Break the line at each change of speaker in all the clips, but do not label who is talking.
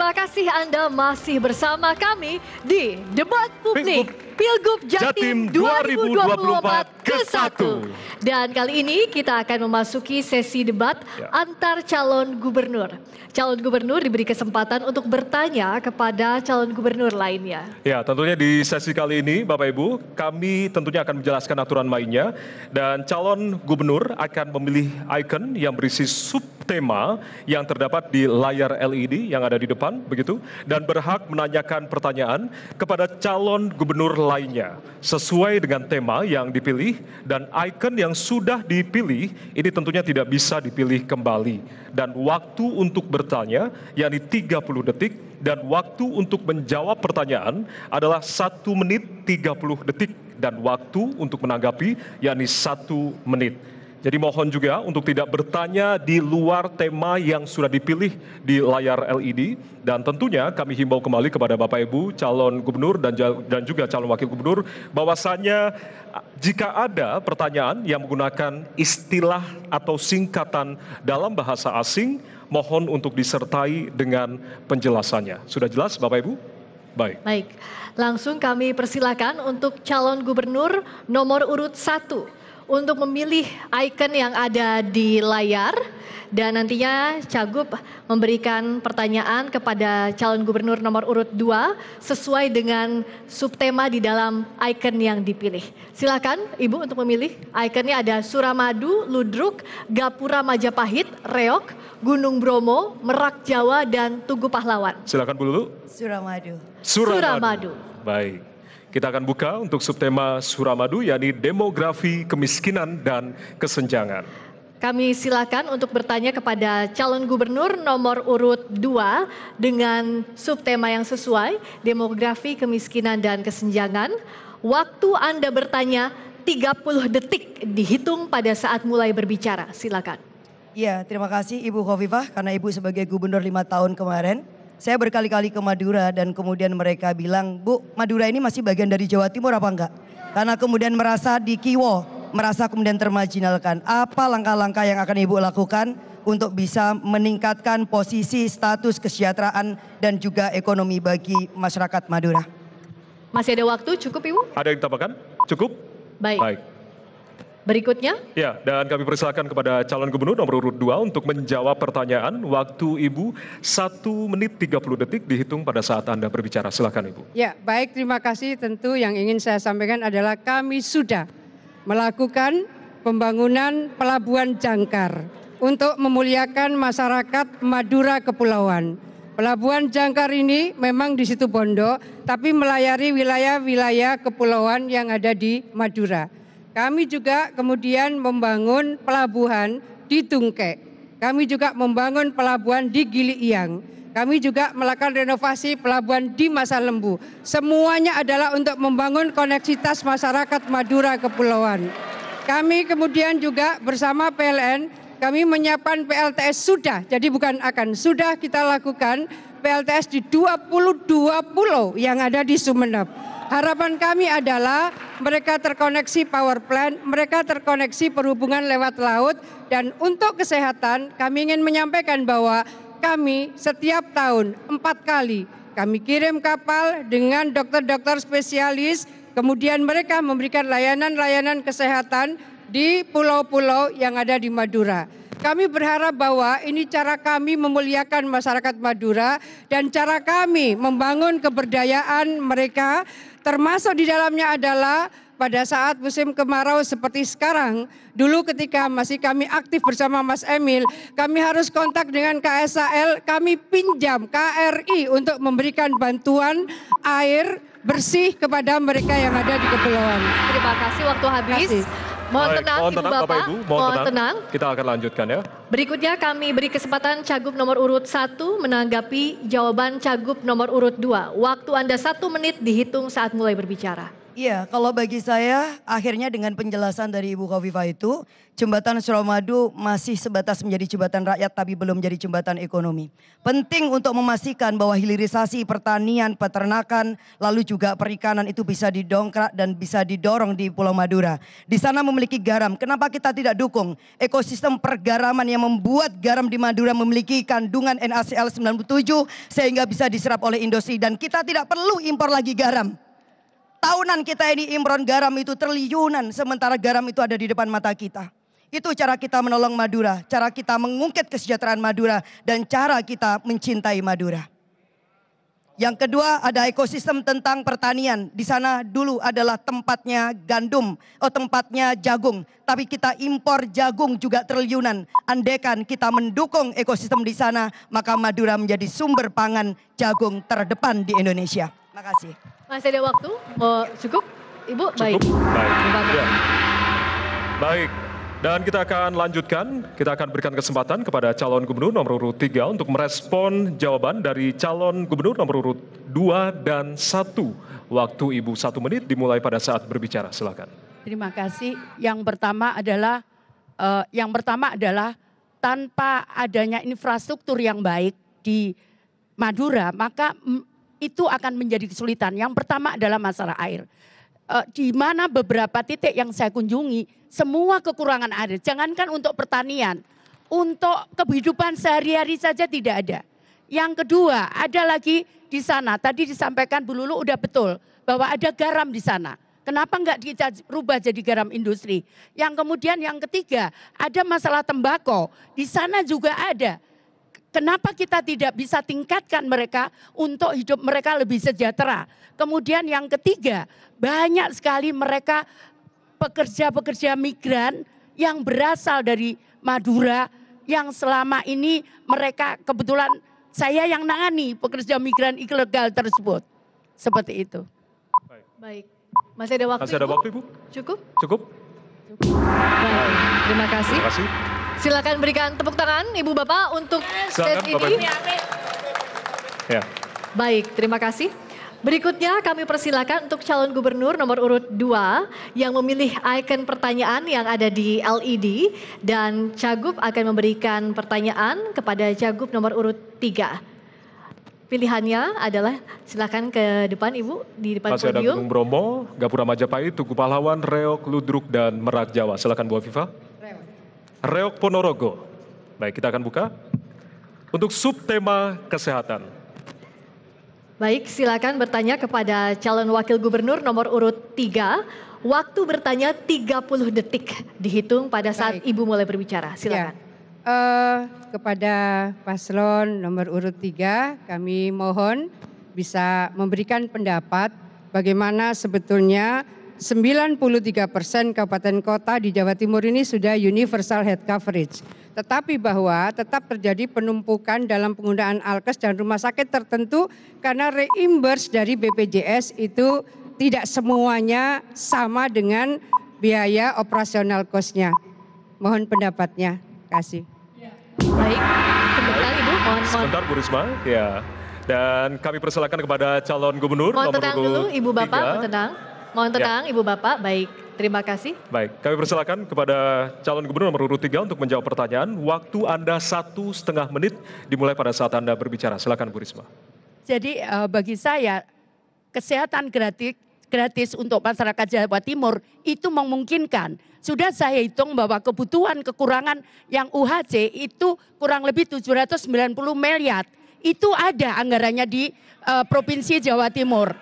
Terima kasih Anda masih bersama kami di Debat Publik Pilgub Jatim
2024 ke 1.
Dan kali ini kita akan memasuki sesi debat ya. antar calon gubernur. Calon gubernur diberi kesempatan untuk bertanya kepada calon gubernur lainnya.
Ya, tentunya di sesi kali ini Bapak Ibu, kami tentunya akan menjelaskan aturan mainnya dan calon gubernur akan memilih icon yang berisi subtema yang terdapat di layar LED yang ada di depan pertanyaan begitu dan berhak menanyakan pertanyaan kepada calon gubernur lainnya sesuai dengan tema yang dipilih dan ikon yang sudah dipilih ini tentunya tidak bisa dipilih kembali dan waktu untuk bertanya yakni 30 detik dan waktu untuk menjawab pertanyaan adalah satu menit 30 detik dan waktu untuk menanggapi yakni satu menit. Jadi mohon juga untuk tidak bertanya di luar tema yang sudah dipilih di layar LED dan tentunya kami himbau kembali kepada Bapak Ibu calon gubernur dan dan juga calon wakil gubernur bahwasanya jika ada pertanyaan yang menggunakan istilah atau singkatan dalam bahasa asing mohon untuk disertai dengan penjelasannya. Sudah jelas Bapak Ibu? Baik.
Baik. Langsung kami persilakan untuk calon gubernur nomor urut 1 untuk memilih icon yang ada di layar dan nantinya Cagup memberikan pertanyaan kepada calon gubernur nomor urut 2 sesuai dengan subtema di dalam icon yang dipilih. Silakan Ibu untuk memilih. Ikonnya ada Suramadu, Ludruk, Gapura Majapahit, Reok, Gunung Bromo, Merak Jawa dan Tugu Pahlawan.
Silakan Bu Lulu.
Suramadu. Suramadu. Suramadu.
Baik. Kita akan buka untuk subtema Suramadu, yakni demografi, kemiskinan, dan kesenjangan.
Kami silakan untuk bertanya kepada calon gubernur nomor urut 2 dengan subtema yang sesuai, demografi, kemiskinan, dan kesenjangan. Waktu Anda bertanya 30 detik dihitung pada saat mulai berbicara. Silakan.
Iya, terima kasih Ibu Khofifah karena Ibu sebagai gubernur lima tahun kemarin saya berkali-kali ke Madura dan kemudian mereka bilang, Bu Madura ini masih bagian dari Jawa Timur apa enggak? Karena kemudian merasa di Kiwo, merasa kemudian termajinalkan. Apa langkah-langkah yang akan Ibu lakukan untuk bisa meningkatkan posisi status kesejahteraan dan juga ekonomi bagi masyarakat Madura?
Masih ada waktu cukup Ibu?
Ada yang ditambahkan? Cukup? Baik. Baik. Berikutnya. Ya, dan kami persilakan kepada calon gubernur nomor urut 2 untuk menjawab pertanyaan. Waktu Ibu 1 menit 30 detik dihitung pada saat Anda berbicara. Silakan Ibu.
Ya, baik terima kasih. Tentu yang ingin saya sampaikan adalah kami sudah melakukan pembangunan pelabuhan jangkar untuk memuliakan masyarakat Madura Kepulauan. Pelabuhan Jangkar ini memang di situ Bondo, tapi melayari wilayah-wilayah kepulauan yang ada di Madura. Kami juga kemudian membangun pelabuhan di Tungke. Kami juga membangun pelabuhan di Gili Iang. Kami juga melakukan renovasi pelabuhan di Masa Lembu. Semuanya adalah untuk membangun koneksitas masyarakat Madura Kepulauan. Kami kemudian juga bersama PLN kami menyiapkan PLTS sudah, jadi bukan akan sudah kita lakukan PLTS di 22 pulau yang ada di Sumeneb. Harapan kami adalah mereka terkoneksi power plant, mereka terkoneksi perhubungan lewat laut, dan untuk kesehatan kami ingin menyampaikan bahwa kami setiap tahun empat kali kami kirim kapal dengan dokter-dokter spesialis, kemudian mereka memberikan layanan-layanan kesehatan di pulau-pulau yang ada di Madura. Kami berharap bahwa ini cara kami memuliakan masyarakat Madura dan cara kami membangun keberdayaan mereka termasuk di dalamnya adalah pada saat musim kemarau seperti sekarang, dulu ketika masih kami aktif bersama Mas Emil, kami harus kontak dengan KSAL, kami pinjam KRI untuk memberikan bantuan air bersih kepada mereka yang ada di kepulauan. Terima kasih waktu habis. Terima kasih. Mohon tenang, mohon Ibu Bapak, Bapak Ibu, mohon, mohon tenang. tenang.
Kita akan lanjutkan ya.
Berikutnya kami beri kesempatan Cagup nomor urut 1 menanggapi jawaban Cagup nomor urut 2. Waktu Anda satu menit dihitung saat mulai berbicara.
Iya, kalau bagi saya akhirnya dengan penjelasan dari Ibu Kofifa itu, jembatan Suramadu masih sebatas menjadi jembatan rakyat tapi belum menjadi jembatan ekonomi. Penting untuk memastikan bahwa hilirisasi pertanian, peternakan, lalu juga perikanan itu bisa didongkrak dan bisa didorong di Pulau Madura. Di sana memiliki garam. Kenapa kita tidak dukung ekosistem pergaraman yang membuat garam di Madura memiliki kandungan NaCl 97 sehingga bisa diserap oleh industri dan kita tidak perlu impor lagi garam tahunan kita ini Imron garam itu terliunan sementara garam itu ada di depan mata kita. Itu cara kita menolong Madura, cara kita mengungkit kesejahteraan Madura dan cara kita mencintai Madura. Yang kedua ada ekosistem tentang pertanian. Di sana dulu adalah tempatnya gandum, oh tempatnya jagung. Tapi kita impor jagung juga triliunan. Andekan kita mendukung ekosistem di sana, maka Madura menjadi sumber pangan jagung terdepan di Indonesia. Terima kasih.
Masih ada waktu? Mau oh, cukup? Ibu, cukup. baik. Baik. Ya.
Baik. Dan kita akan lanjutkan, kita akan berikan kesempatan kepada calon gubernur nomor urut 3 untuk merespon jawaban dari calon gubernur nomor urut 2 dan 1. Waktu Ibu satu menit dimulai pada saat berbicara, silakan. Terima
kasih. Yang pertama adalah uh, yang pertama adalah tanpa adanya infrastruktur yang baik di Madura, maka itu akan menjadi kesulitan. Yang pertama adalah masalah air. E, di mana beberapa titik yang saya kunjungi, semua kekurangan air. Jangankan untuk pertanian, untuk kehidupan sehari-hari saja tidak ada. Yang kedua, ada lagi di sana. Tadi disampaikan Bu Lulu udah betul bahwa ada garam di sana. Kenapa enggak kita jadi garam industri? Yang kemudian yang ketiga, ada masalah tembakau. Di sana juga ada Kenapa kita tidak bisa tingkatkan mereka untuk hidup mereka lebih sejahtera? Kemudian yang ketiga, banyak sekali mereka pekerja-pekerja migran yang berasal dari Madura yang selama ini mereka kebetulan saya yang nangani pekerja migran ilegal tersebut. Seperti itu. Baik. Baik. Masih ada waktu.
Masih ada waktu, Ibu? Ibu? Cukup? Cukup. Baik. Terima kasih. Terima kasih.
Silakan berikan tepuk tangan Ibu Bapak untuk stage ini. Ya. Baik, terima kasih. Berikutnya kami persilakan untuk calon gubernur nomor urut 2 yang memilih ikon pertanyaan yang ada di LED dan Cagup akan memberikan pertanyaan kepada Cagup nomor urut 3. Pilihannya adalah silakan ke depan Ibu di depan Masih podium. Masih ada Gunung
Bromo, Gapura Majapahit, Tugu Pahlawan, Reok, Ludruk dan Merak Jawa. Silakan Bu Afifah. Reok Ponorogo. Baik, kita akan buka untuk subtema kesehatan.
Baik, silakan bertanya kepada calon wakil gubernur nomor urut 3.
Waktu bertanya 30 detik dihitung pada saat Baik. Ibu mulai berbicara. Ya. Silakan. Ya. Uh, kepada paslon nomor urut 3 kami mohon bisa memberikan pendapat bagaimana sebetulnya 93 persen kabupaten kota di Jawa Timur ini sudah universal head coverage. Tetapi bahwa tetap terjadi penumpukan dalam penggunaan alkes dan rumah sakit tertentu karena reimburse dari BPJS itu tidak semuanya sama dengan biaya operasional kosnya. Mohon pendapatnya.
Kasih. Baik, sebentar Ibu. Mohon, sebentar Bu Risma. Ya. Dan kami persilakan kepada calon gubernur mohon nomor tenang dulu, Ibu Bapak,
tenang. Mohon ya. tenang ya. Ibu Bapak, baik. Terima kasih.
Baik, kami persilakan kepada calon gubernur nomor urut tiga untuk menjawab pertanyaan. Waktu Anda satu setengah menit dimulai pada saat Anda berbicara. Silakan Bu Risma.
Jadi eh, bagi saya kesehatan gratis gratis untuk masyarakat Jawa Timur itu memungkinkan. Sudah saya hitung bahwa kebutuhan kekurangan yang UHC itu kurang lebih 790 miliar. Itu ada anggarannya di uh, Provinsi Jawa Timur.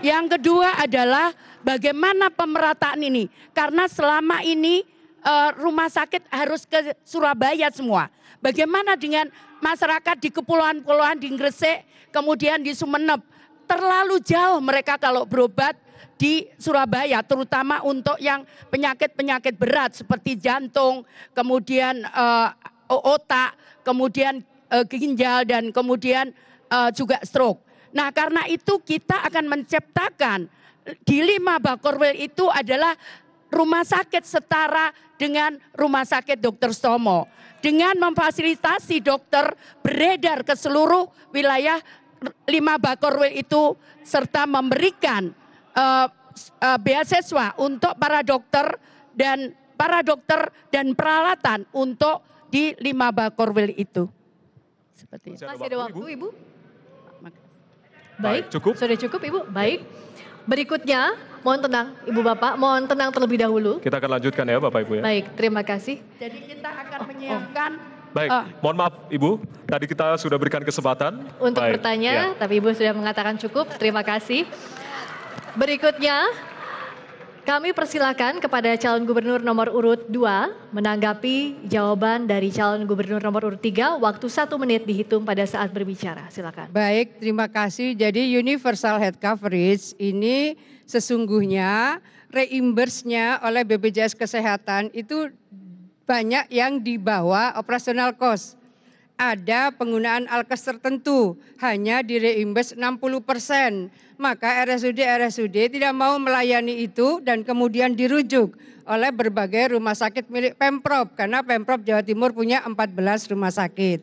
Yang kedua adalah bagaimana pemerataan ini. Karena selama ini eh, rumah sakit harus ke Surabaya semua. Bagaimana dengan masyarakat di kepulauan-kepulauan di Gresik, kemudian di Sumeneb. Terlalu jauh mereka kalau berobat di Surabaya, terutama untuk yang penyakit-penyakit berat seperti jantung, kemudian uh, otak, kemudian uh, ginjal, dan kemudian uh, juga stroke. Nah karena itu kita akan menciptakan di lima Bakorwil itu adalah rumah sakit setara dengan rumah sakit Dr. Stomo. Dengan memfasilitasi dokter beredar ke seluruh wilayah lima Bakorwil itu serta memberikan uh, uh, beasiswa untuk para dokter dan para dokter dan peralatan untuk di lima Bakorwil itu.
Seperti itu. Masih ada waktu, Ibu? Baik. Cukup. Sudah cukup Ibu? Baik. Berikutnya, mohon tenang Ibu Bapak, mohon tenang terlebih dahulu.
Kita akan lanjutkan ya Bapak Ibu ya.
Baik, terima kasih.
Jadi kita akan oh, oh. menyiapkan oh.
Baik, oh. mohon maaf Ibu, tadi kita sudah berikan kesempatan. Untuk Baik. bertanya, ya.
tapi Ibu sudah mengatakan cukup, terima kasih. Berikutnya, kami persilakan kepada calon gubernur nomor urut 2 menanggapi jawaban
dari calon gubernur nomor urut 3. Waktu satu menit dihitung pada saat berbicara. Silakan. Baik, terima kasih. Jadi universal head coverage ini sesungguhnya reimburse-nya oleh BPJS Kesehatan itu banyak yang dibawa operasional cost ada penggunaan alkes tertentu hanya di reimbes 60 persen. Maka RSUD-RSUD tidak mau melayani itu dan kemudian dirujuk oleh berbagai rumah sakit milik Pemprov. Karena Pemprov Jawa Timur punya 14 rumah sakit.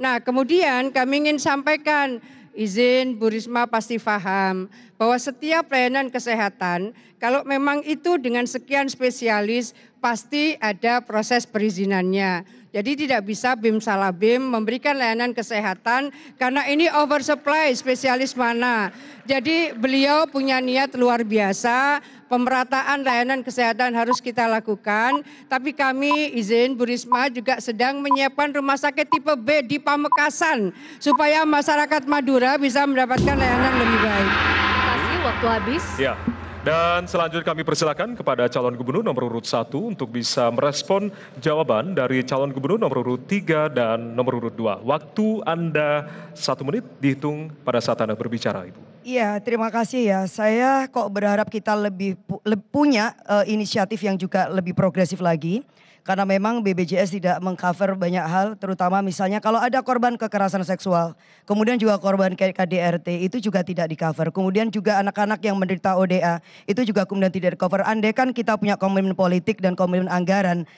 Nah kemudian kami ingin sampaikan izin Bu Risma pasti paham bahwa setiap pelayanan kesehatan kalau memang itu dengan sekian spesialis pasti ada proses perizinannya jadi tidak bisa BIM Salabim memberikan layanan kesehatan karena ini oversupply spesialis mana. Jadi beliau punya niat luar biasa, pemerataan layanan kesehatan harus kita lakukan. Tapi kami izin Bu Risma juga sedang menyiapkan rumah sakit tipe B di Pamekasan supaya masyarakat Madura bisa mendapatkan layanan lebih baik. Terima kasih, waktu habis.
Ya. Dan selanjutnya kami persilakan kepada calon gubernur nomor urut 1 untuk bisa merespon jawaban dari calon gubernur nomor urut 3 dan nomor urut 2. Waktu Anda satu menit dihitung pada saat Anda berbicara, Ibu.
Iya, terima kasih ya. Saya kok berharap kita lebih pu punya uh, inisiatif yang juga lebih progresif lagi. Karena memang BBJS tidak mengcover banyak hal, terutama misalnya kalau ada korban kekerasan seksual, kemudian juga korban KDRT itu juga tidak di cover. Kemudian juga anak-anak yang menderita ODA itu juga kemudian tidak di cover. Andai kan kita punya komitmen politik dan komitmen anggaran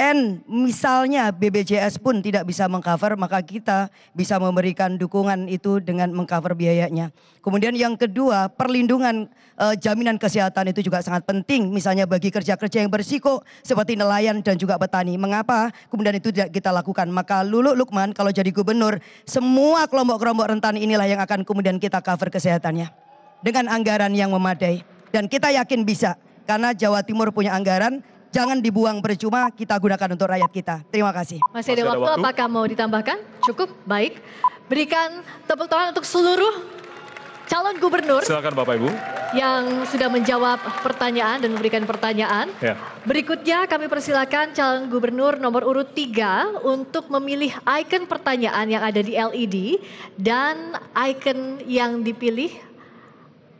And misalnya BBJS pun tidak bisa mengcover maka kita bisa memberikan dukungan itu dengan mengcover biayanya. Kemudian yang kedua perlindungan e, jaminan kesehatan itu juga sangat penting misalnya bagi kerja-kerja yang bersiko seperti nelayan dan juga petani. Mengapa kemudian itu tidak kita lakukan? Maka Lulu Lukman kalau jadi gubernur semua kelompok-kelompok rentan inilah yang akan kemudian kita cover kesehatannya dengan anggaran yang memadai dan kita yakin bisa karena Jawa Timur punya anggaran jangan dibuang percuma, kita gunakan untuk rakyat kita. Terima kasih. Masih ada, Masih
ada waktu, waktu, apakah mau ditambahkan? Cukup, baik. Berikan tepuk tangan untuk seluruh calon gubernur. Silakan Bapak Ibu. Yang sudah menjawab pertanyaan dan memberikan pertanyaan. Ya. Berikutnya kami persilakan calon gubernur nomor urut 3 untuk memilih ikon pertanyaan yang ada di LED dan ikon yang dipilih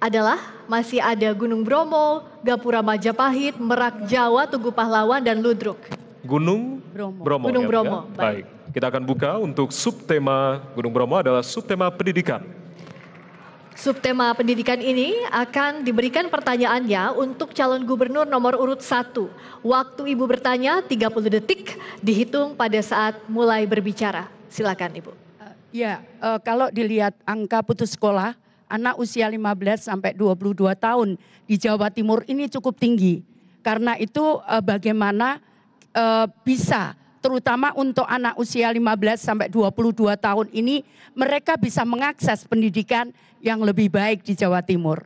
adalah masih ada Gunung Bromo, Gapura Majapahit, Merak Jawa, Tugu Pahlawan, dan Ludruk.
Gunung Bromo. Bromo Gunung ya, Bromo. Ya? Baik. Baik. Kita akan buka untuk subtema Gunung Bromo adalah subtema pendidikan.
Subtema pendidikan ini akan diberikan pertanyaannya untuk calon gubernur nomor urut 1. Waktu Ibu bertanya 30 detik dihitung pada saat mulai berbicara. Silakan Ibu. Eh,
ya, eh, kalau dilihat angka putus sekolah anak usia 15 sampai 22 tahun di Jawa Timur ini cukup tinggi. Karena itu eh, bagaimana eh, bisa terutama untuk anak usia 15 sampai 22 tahun ini mereka bisa mengakses pendidikan yang lebih baik di Jawa Timur.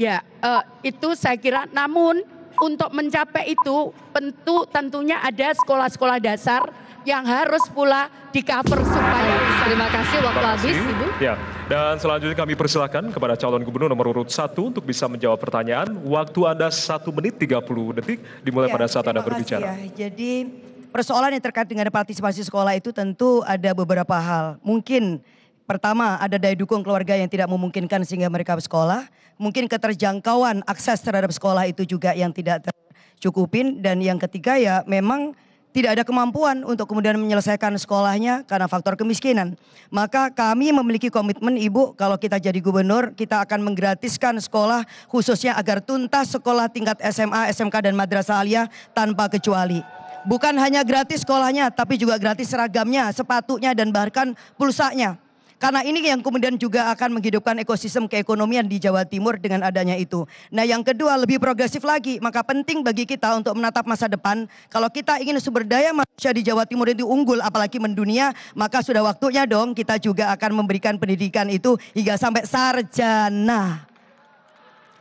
Ya, eh, itu saya kira namun untuk mencapai itu tentu tentunya ada sekolah-sekolah dasar yang harus pula di cover supaya bisa. Terima kasih waktu Terima kasih. habis Ibu.
Ya. Dan selanjutnya kami persilahkan kepada calon gubernur nomor urut 1 untuk bisa menjawab pertanyaan. Waktu Anda 1 menit 30 detik dimulai ya, pada saat Anda berbicara.
Ya. Jadi persoalan yang terkait dengan partisipasi sekolah itu tentu ada beberapa hal. Mungkin Pertama, ada daya dukung keluarga yang tidak memungkinkan sehingga mereka bersekolah. Mungkin keterjangkauan akses terhadap sekolah itu juga yang tidak tercukupin. Dan yang ketiga ya memang tidak ada kemampuan untuk kemudian menyelesaikan sekolahnya karena faktor kemiskinan. Maka kami memiliki komitmen Ibu kalau kita jadi gubernur kita akan menggratiskan sekolah khususnya agar tuntas sekolah tingkat SMA, SMK dan madrasah aliyah tanpa kecuali. Bukan hanya gratis sekolahnya tapi juga gratis seragamnya, sepatunya dan bahkan pulsanya. Karena ini yang kemudian juga akan menghidupkan ekosistem keekonomian di Jawa Timur dengan adanya itu. Nah yang kedua lebih progresif lagi, maka penting bagi kita untuk menatap masa depan. Kalau kita ingin sumber daya manusia di Jawa Timur itu unggul, apalagi mendunia, maka sudah waktunya dong kita juga akan memberikan pendidikan itu hingga sampai sarjana.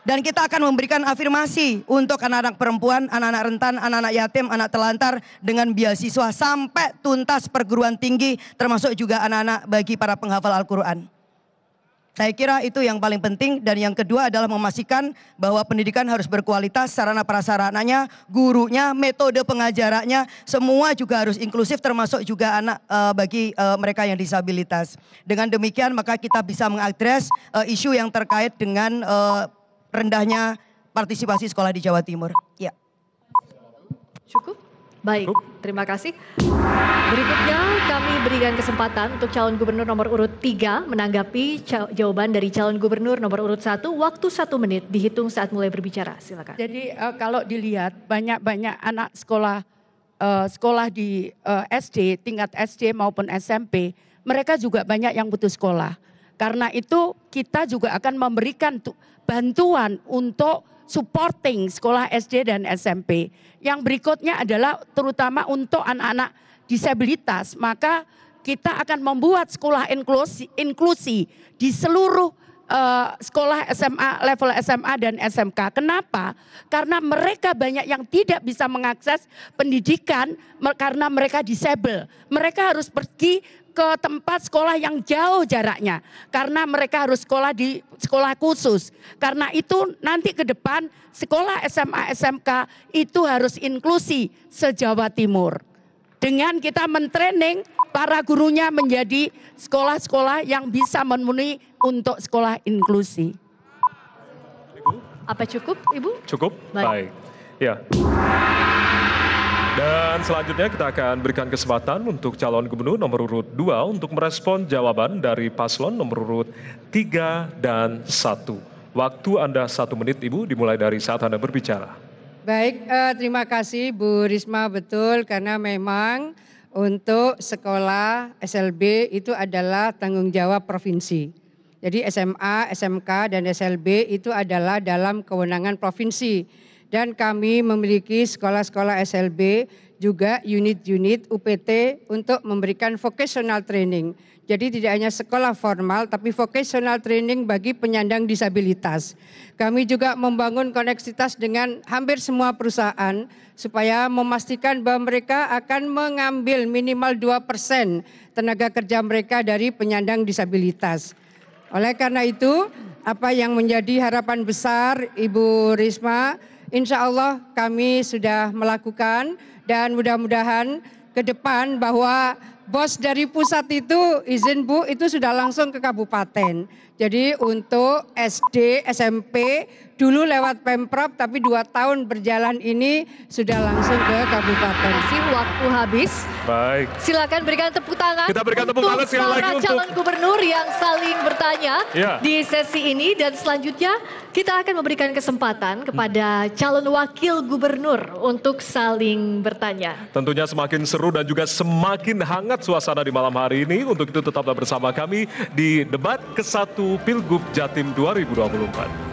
Dan kita akan memberikan afirmasi untuk anak-anak perempuan, anak-anak rentan, anak-anak yatim, anak telantar dengan beasiswa sampai tuntas perguruan tinggi termasuk juga anak-anak bagi para penghafal Al-Quran. Saya kira itu yang paling penting dan yang kedua adalah memastikan bahwa pendidikan harus berkualitas sarana prasarananya, gurunya, metode pengajarannya, semua juga harus inklusif termasuk juga anak e, bagi e, mereka yang disabilitas. Dengan demikian maka kita bisa mengadres e, isu yang terkait dengan e, rendahnya partisipasi sekolah di Jawa Timur. Ya.
Cukup? Baik, terima kasih. Berikutnya kami berikan kesempatan untuk calon gubernur nomor urut 3 menanggapi jawaban dari calon gubernur nomor urut 1. Waktu satu menit
dihitung saat mulai berbicara. Silakan. Jadi uh, kalau dilihat banyak-banyak anak sekolah uh, sekolah di uh, eh, SD, tingkat SD maupun SMP, mereka juga banyak yang butuh sekolah. Karena itu kita juga akan memberikan bantuan untuk supporting sekolah SD dan SMP. Yang berikutnya adalah terutama untuk anak-anak disabilitas, maka kita akan membuat sekolah inklusi, inklusi di seluruh uh, sekolah SMA level SMA dan SMK. Kenapa? Karena mereka banyak yang tidak bisa mengakses pendidikan karena mereka disable. Mereka harus pergi ke tempat sekolah yang jauh jaraknya karena mereka harus sekolah di sekolah khusus. Karena itu nanti ke depan sekolah SMA SMK itu harus inklusi se Jawa Timur dengan kita mentraining para gurunya menjadi sekolah-sekolah yang bisa memenuhi untuk sekolah inklusi. Apa cukup, Ibu?
Cukup, baik. baik. Ya. Dan selanjutnya kita akan berikan kesempatan untuk calon gubernur nomor urut 2 untuk merespon jawaban dari paslon nomor urut 3 dan 1. Waktu Anda satu menit, Ibu, dimulai dari saat Anda berbicara.
Baik, eh, terima kasih Bu Risma betul karena memang untuk sekolah SLB itu adalah tanggung jawab provinsi. Jadi SMA, SMK dan SLB itu adalah dalam kewenangan provinsi. Dan kami memiliki sekolah-sekolah SLB juga unit-unit UPT untuk memberikan vocational training jadi tidak hanya sekolah formal tapi vocational training bagi penyandang disabilitas. Kami juga membangun koneksitas dengan hampir semua perusahaan supaya memastikan bahwa mereka akan mengambil minimal 2% tenaga kerja mereka dari penyandang disabilitas. Oleh karena itu, apa yang menjadi harapan besar Ibu Risma, insya Allah kami sudah melakukan dan mudah-mudahan ke depan bahwa bos dari pusat itu izin Bu itu sudah langsung ke kabupaten. Jadi untuk SD, SMP dulu lewat Pemprov tapi dua tahun berjalan ini sudah langsung ke kabupaten. Si waktu habis. Baik. Silakan berikan tepuk tangan. Kita berikan tepuk tangan sekali lagi untuk calon
gubernur yang saling bertanya ya. di sesi ini dan selanjutnya kita akan memberikan kesempatan kepada calon wakil gubernur untuk saling bertanya.
Tentunya semakin seru dan juga semakin hangat suasana di malam hari ini. Untuk itu tetaplah bersama kami di debat ke-1 Pilgub Jatim 2024.